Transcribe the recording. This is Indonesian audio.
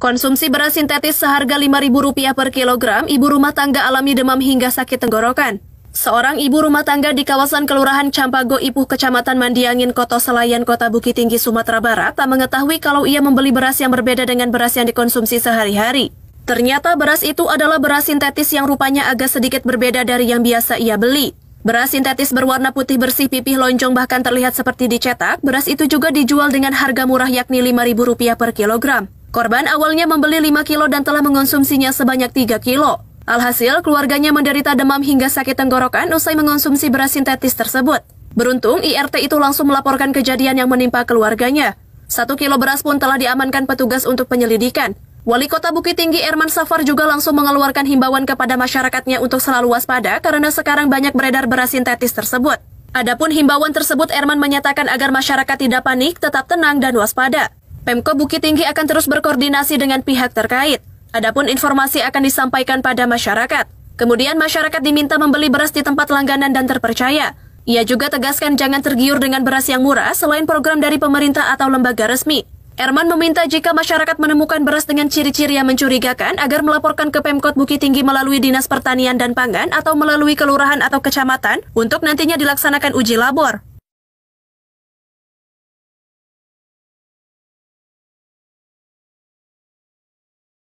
Konsumsi beras sintetis seharga Rp5.000 per kilogram, ibu rumah tangga alami demam hingga sakit tenggorokan. Seorang ibu rumah tangga di kawasan Kelurahan Campago Ipuh, Kecamatan Mandiangin, kota Selayan, Kota Bukit Tinggi, Sumatera Barat, tak mengetahui kalau ia membeli beras yang berbeda dengan beras yang dikonsumsi sehari-hari. Ternyata beras itu adalah beras sintetis yang rupanya agak sedikit berbeda dari yang biasa ia beli. Beras sintetis berwarna putih bersih pipih lonjong bahkan terlihat seperti dicetak, beras itu juga dijual dengan harga murah yakni Rp5.000 per kilogram. Korban awalnya membeli 5 kilo dan telah mengonsumsinya sebanyak 3 kilo. Alhasil, keluarganya menderita demam hingga sakit tenggorokan usai mengonsumsi beras sintetis tersebut. Beruntung, IRT itu langsung melaporkan kejadian yang menimpa keluarganya. Satu kilo beras pun telah diamankan petugas untuk penyelidikan. Wali Kota Bukit Tinggi Erman Safar juga langsung mengeluarkan himbauan kepada masyarakatnya untuk selalu waspada karena sekarang banyak beredar beras sintetis tersebut. Adapun himbauan tersebut Erman menyatakan agar masyarakat tidak panik, tetap tenang dan waspada. Pemko Bukit Tinggi akan terus berkoordinasi dengan pihak terkait. Adapun informasi akan disampaikan pada masyarakat. Kemudian masyarakat diminta membeli beras di tempat langganan dan terpercaya. Ia juga tegaskan jangan tergiur dengan beras yang murah selain program dari pemerintah atau lembaga resmi. Erman meminta jika masyarakat menemukan beras dengan ciri-ciri yang mencurigakan agar melaporkan ke Pemkot Bukit Tinggi melalui Dinas Pertanian dan Pangan atau melalui kelurahan atau kecamatan untuk nantinya dilaksanakan uji labor.